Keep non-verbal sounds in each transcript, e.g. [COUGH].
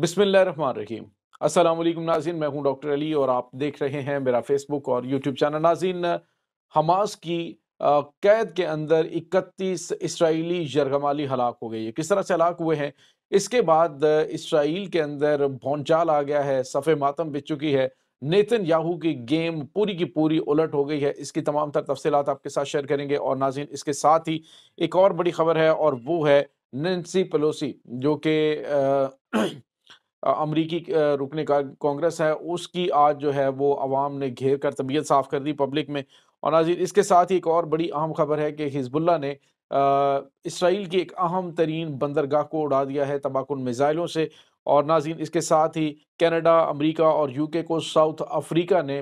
बिसमीम असलम नाजीन मैं हूं डॉक्टर अली और आप देख रहे हैं मेरा फेसबुक और यूट्यूब चैनल नाजीन हमास की कैद के अंदर 31 इसराइली यरगमाली हलाक हो गई है किस तरह से हलाक हुए हैं इसके बाद इसराइल के अंदर भौनचाल आ गया है सफ़े मातम बिछ चुकी है नेतन याहू की गेम पूरी की पूरी उलट हो गई है इसकी तमाम तर तफसीत आपके साथ शेयर करेंगे और नाजीन इसके साथ ही एक और बड़ी खबर है और वो है नेंसी पलोसी जो कि अमरीकी रुकने का कांग्रेस है उसकी आज जो है वो आवाम ने घेर कर तबीयत साफ कर दी पब्लिक में और नाजिर इसके साथ ही एक और बड़ी अहम खबर है कि हिजबुल्ला ने इसराइल की एक अहम तरीन बंदरगाह को उड़ा दिया है तबाकुन मिज़ाइलों से और नाजिन इसके साथ ही कनाडा अमेरिका और यूके को साउथ अफ्रीका ने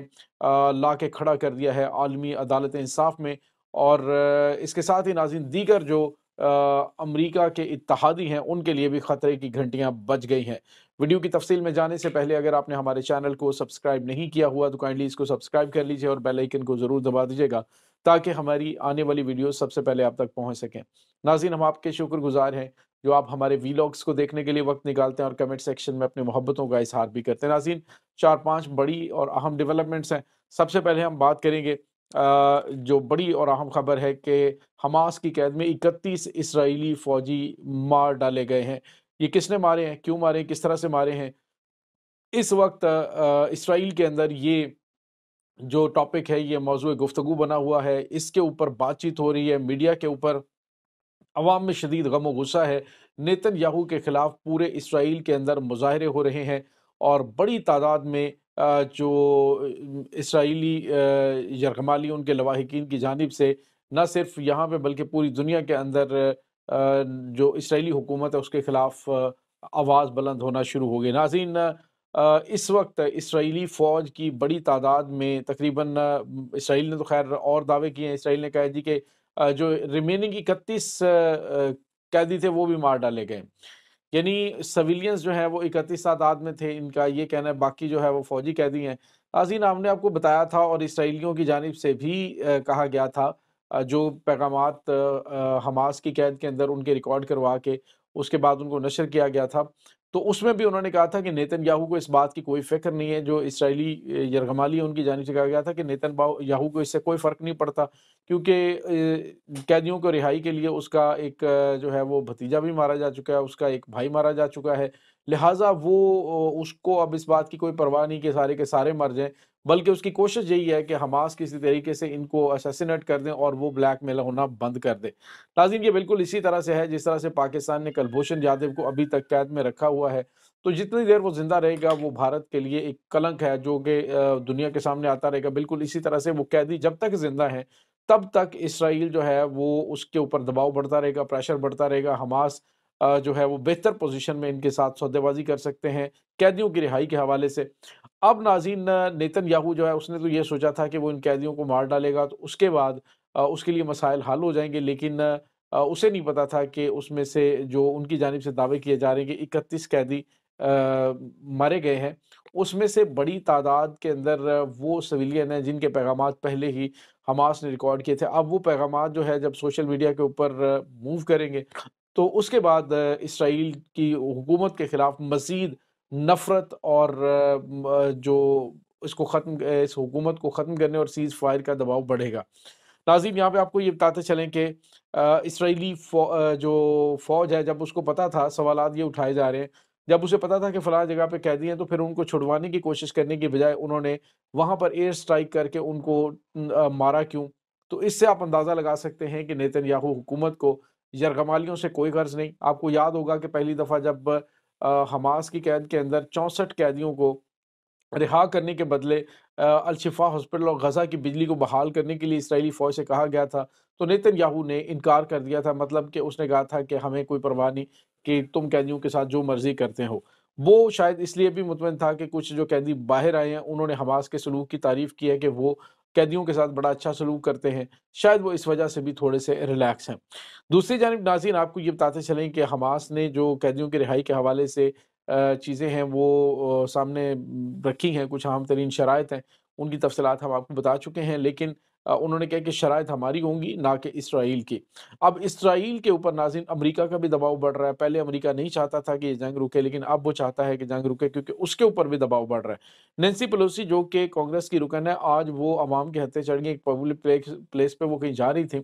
ला के खड़ा कर दिया है आलमी अदालत इंसाफ में और इसके साथ ही नाजिन दीगर जो अमरीका के इतिहादी हैं उनके लिए भी ख़तरे की घंटियां बज गई हैं वीडियो की तफसील में जाने से पहले अगर आपने हमारे चैनल को सब्सक्राइब नहीं किया हुआ तो काइंडली इसको सब्सक्राइब कर लीजिए और बेल आइकन को ज़रूर दबा दीजिएगा ताकि हमारी आने वाली वीडियो सबसे पहले आप तक पहुँच सकें नाजिन हम आपके शुक्रगुजार हैं जो आप हमारे वीलॉग्स को देखने के लिए वक्त निकालते हैं और कमेंट सेक्शन में अपने मोहब्बतों का इजहार भी करते हैं नाजिन चार पाँच बड़ी और अहम डेवलपमेंट्स हैं सबसे पहले हम बात करेंगे जो बड़ी और अहम खबर है कि हमास की कैद में 31 इसराइली फौजी मार डाले गए हैं ये किसने मारे हैं क्यों मारे हैं किस तरह से मारे हैं इस वक्त इसराइल के अंदर ये जो टॉपिक है ये मौजू गुफ्तु बना हुआ है इसके ऊपर बातचीत हो रही है मीडिया के ऊपर अवाम में शदीद गम गुस्सा है नेतन याहू के खिलाफ पूरे इसराइल के अंदर मुजाहरे हो रहे हैं और बड़ी तादाद में जो इसराइली यरगमाली उनके लवाहकिन की जानब से न सिर्फ यहाँ पर बल्कि पूरी दुनिया के अंदर जो इसराइली हुकूमत है उसके ख़िलाफ़ आवाज़ बुलंद होना शुरू हो गई नाजीन इस वक्त इसराइली फ़ौज की बड़ी तादाद में तकरीबन इसराइल ने तो खैर और दावे किए हैं इसराइल ने कहा जी कि जो रिमेनिंग इकतीस कैदी थे वो भी मार डाले गए यानी सविलियंस जो है वो इकतीस तादाद में थे इनका ये कहना है बाकी जो है वो फौजी कैदी हैं अजीन हमने आपको बताया था और इसराइलियों की जानब से भी कहा गया था जो पैगाम हमास की कैद के अंदर उनके रिकॉर्ड करवा के उसके बाद उनको नशर किया गया था तो उसमें भी उन्होंने कहा था कि नेतन याहू को इस बात की कोई फिक्र नहीं है जो इसराइली यरगमाली उनकी जानब से कहा गया था कि नेतन याहू को इससे कोई फ़र्क नहीं पड़ता क्योंकि कैदियों को रिहाई के लिए उसका एक जो है वो भतीजा भी मारा जा चुका है उसका एक भाई मारा जा चुका है लिहाजा वो उसको अब इस बात की कोई परवाह नहीं कि सारे के सारे मर जाएं बल्कि उसकी कोशिश यही है कि हमास किसी तरीके से इनको असेसिनेट कर दें और वो ब्लैक मेल होना बंद कर दें लाजिम ये बिल्कुल इसी तरह से है जिस तरह से पाकिस्तान ने कलभूषण यादव को अभी तक कैद में रखा हुआ है तो जितनी देर वो जिंदा रहेगा वो भारत के लिए एक कलंक है जो कि दुनिया के सामने आता रहेगा बिल्कुल इसी तरह से वो कैदी जब तक जिंदा है तब तक इसराइल जो है वो उसके ऊपर दबाव बढ़ता रहेगा प्रेशर बढ़ता रहेगा हमास जो है वो बेहतर पोजीशन में इनके साथ सौदेबाजी कर सकते हैं कैदियों की रिहाई के हवाले से अब नाजीन नेतन याहू जो है उसने तो ये सोचा था कि वो इन कैदियों को मार डालेगा तो उसके बाद उसके लिए मसाइल हल हो जाएंगे लेकिन उसे नहीं पता था कि उसमें से जो उनकी जानब से दावे किए जा रहे हैं कि इकतीस कैदी मारे गए हैं उसमें से बड़ी तादाद के अंदर वो सविलियन हैं जिनके पैगाम पहले ही हमास ने रिकॉर्ड किए थे अब वो पैगाम जो है जब सोशल मीडिया के ऊपर मूव करेंगे तो उसके बाद इसराइल की हुकूमत के ख़िलाफ़ मज़ीद नफरत और जो इसको ख़त्म इस हुकूमत को ख़त्म करने और सीज़ फायर का दबाव बढ़ेगा नाजिम यहाँ पे आपको ये बताते चलें कि इसराइली फौ, जो फ़ौज है जब उसको पता था सवाल ये उठाए जा रहे हैं जब उसे पता था कि फला जगह पे कैदी हैं तो फिर उनको छुड़वाने की कोशिश करने की बजाय उन्होंने वहाँ पर एयर स्ट्राइक करके उनको मारा क्यों तो इससे आप अंदाज़ा लगा सकते हैं कि नेतन याहू हुकूमत को यरगमालियों से कोई गर्ज नहीं आपको याद होगा कि पहली दफ़ा जब हमास की कैद के अंदर चौंसठ कैदियों को रिहा करने के बदले अलशिफा हॉस्पिटल और गजा की बिजली को बहाल करने के लिए इसराइली फ़ौज से कहा गया था तो नितिन याहू ने इनकार कर दिया था मतलब कि उसने कहा था कि हमें कोई परवाह नहीं कि तुम कैदियों के साथ जो मर्जी करते हो वो शायद इसलिए भी मुतमिन था कि कुछ जो कैदी बाहर आए हैं उन्होंने हमास के सलूक की तारीफ की है कि वो कैदियों के साथ बड़ा अच्छा सलूक करते हैं शायद वो इस वजह से भी थोड़े से रिलैक्स हैं दूसरी जानब नाजीन आपको ये बताते चलें कि हमास ने जो कैदियों की रिहाई के हवाले से चीज़ें हैं वो सामने रखी हैं कुछ अहम तरीन शरात हैं उनकी तफसलत हम आपको बता चुके हैं लेकिन उन्होंने कहा कि शराय हमारी होंगी ना कि इसराइल की अब इसराइल के ऊपर नाजिन अमरीका का भी दबाव बढ़ रहा है पहले अमरीका नहीं चाहता था कि ये जंग रुके लेकिन अब वो चाहता है कि जंग रुके क्योंकि उसके ऊपर भी दबाव बढ़ रहा है नैन्सी पलोसी जो कि कांग्रेस की रुकन है आज वो आवाम के हत्या चढ़ गई एक पब्लिक प्लेस पर वो कहीं जा रही थी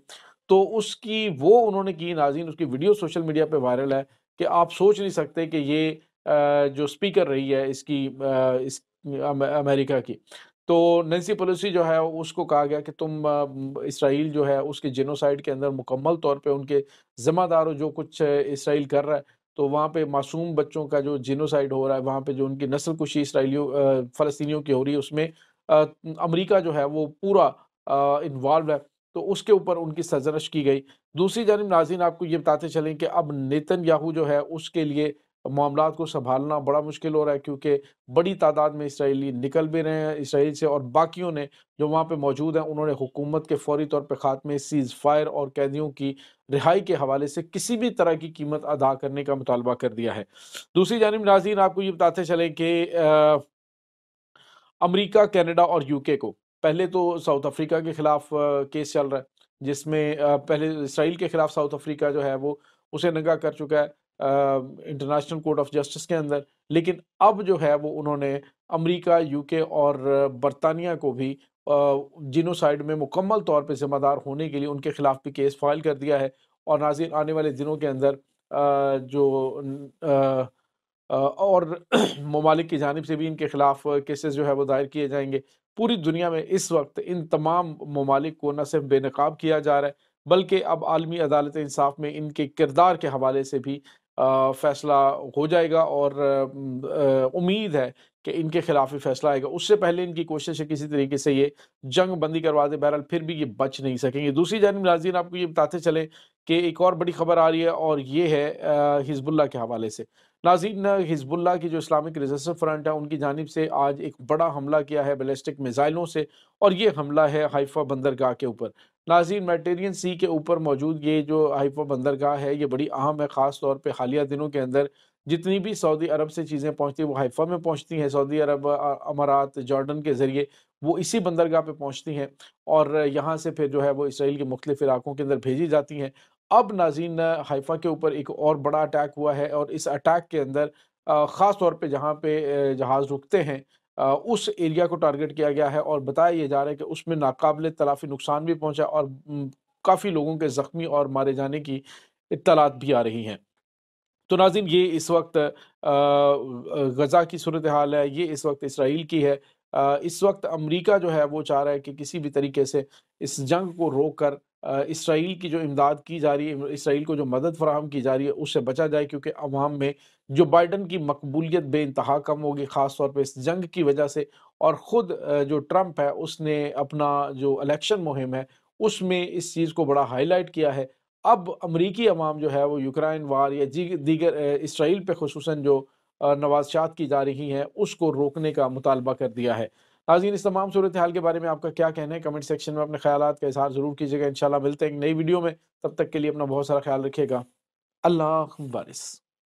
तो उसकी वो उन्होंने की नाजिन उसकी वीडियो सोशल मीडिया पर वायरल है कि आप सोच नहीं सकते कि ये जो स्पीकर रही है इसकी इस अमेरिका की तो नैन्सी पॉलिसी जो है उसको कहा गया कि तुम इसराइल जो है उसके जेनोसाइड के अंदर मुकम्मल तौर पर उनके ज़िम्मेदार जो कुछ इसराइल कर रहा है तो वहाँ पे मासूम बच्चों का जो जिनोसाइड हो रहा है वहाँ पे जो उनकी नस्ल कुशी इसराइलियों फ़लस्तियों की हो रही है उसमें अमरीका जो है वो पूरा इन्वॉल्व है तो उसके ऊपर उनकी सजरश की गई दूसरी जानब नाजीन आपको ये बताते चलें कि अब नेतन याहू जो है उसके लिए मामला को संभालना बड़ा मुश्किल हो रहा है क्योंकि बड़ी तादाद में इसराइली निकल भी रहे हैं इसराइल से और बाकियों ने जो वहाँ पर मौजूद हैं उन्होंने हुकूमत के फौरी तौर पर खात्मे सीज़ फायर और कैदियों की रिहाई के हवाले से किसी भी तरह की कीमत अदा करने का मुतालबा कर दिया है दूसरी जानब नाजीन आपको ये बताते चलें कि अमरीका कैनेडा और यूके को पहले तो साउथ अफ्रीका के ख़िलाफ़ केस चल रहा है जिसमें पहले इसराइल के ख़िलाफ़ साउथ अफ्रीका जो है वो उसे नंगा कर चुका है इंटरनेशनल कोर्ट ऑफ जस्टिस के अंदर लेकिन अब जो है वो उन्होंने अमेरिका यूके और बरतानिया को भी जिनोसाइड में मुकम्मल तौर पे ज़िम्मेदार होने के लिए उनके ख़िलाफ़ भी केस फाइल कर दिया है और नाजिर आने वाले दिनों के अंदर जो और [CLEARS THROAT] ममालिक की जानब से भी इनके ख़िलाफ़ केसेस जो है वो दायर किए जाएंगे पूरी दुनिया में इस वक्त इन तमाम ममालिक को न सिर्फ बेनकाब किया जा रहा है बल्कि अब आलमी अदालत इंसाफ में इनके किरदार के हवाले से भी फैसला हो जाएगा और उम्मीद है कि इनके खिलाफ ही फैसला आएगा उससे पहले इनकी कोशिश है किसी तरीके से ये जंग बंदी करवा दे बहरहाल फिर भी ये बच नहीं सकेंगे दूसरी जानब नाजीन आपको ये बताते चले कि एक और बड़ी खबर आ रही है और ये है हिजबुल्ला के हवाले से नाजीन हिजबुल्ला की जो इस्लामिक रिजर्व फ्रंट है उनकी जानब से आज एक बड़ा हमला किया है बैलिस्टिक मिज़ाइलों से और ये हमला है हाइफा बंदरगाह के ऊपर नाजीन मेटेरियन सी के ऊपर मौजूद ये जो हाइफा बंदरगाह है ये बड़ी अहम है ख़ास तौर पर हालिया दिनों के अंदर जितनी भी सऊदी अरब से चीज़ें पहुँचती हैं वो हाइफा में पहुँचती हैं सऊदी अरब अमारात जॉर्डन के ज़रिए वो इसी बंदरगाह पे पहुंचती हैं और यहाँ से फिर जो है वो इसराइल के मुख्तलिफ इलाकों के अंदर भेजी जाती हैं अब नाजीन हाइफा के ऊपर एक और बड़ा अटैक हुआ है और इस अटैक के अंदर ख़ास तौर पे जहाँ पे जहाज़ रुकते हैं उस एरिया को टारगेट किया गया है और बताया ये जा रहा है कि उसमें नाकबले तलाफी नुकसान भी पहुँचा और काफ़ी लोगों के ज़ख्मी और मारे जाने की इतलात भी आ रही हैं तो नाजिन ये इस वक्त गज़ा की सूरत हाल है ये इस वक्त इसराइल की है इस वक्त अमेरिका जो है वो चाह रहा है कि किसी भी तरीके से इस जंग को रोक कर इसराइल की जो इमदाद की जा रही है इसराइल को जो मदद फराहम की जा रही है उससे बचा जाए क्योंकि अवाम में जो बाइडन की मकबूलियत बे इंतहा कम होगी ख़ास तौर पर इस जंग की वजह से और ख़ुद जो ट्रंप है उसने अपना जो इलेक्शन मुहिम है उसमें इस चीज़ को बड़ा हाईलाइट किया है अब अमरीकी अवाम जो है वो यूक्राइन वार या जी दीगर इसराइल पर खसूस जो नवाजशात की जा रही हैं उसको रोकने का मुतालबा कर दिया है नाजीन इस तमाम सूरत हाल के बारे में आपका क्या कहना है कमेंट सेक्शन में अपने ख्याल का इजहार ज़रूर कीजिएगा इन मिलते हैं एक नई वीडियो में तब तक के लिए अपना बहुत सारा ख्याल रखिएगा अल्लाह वारिस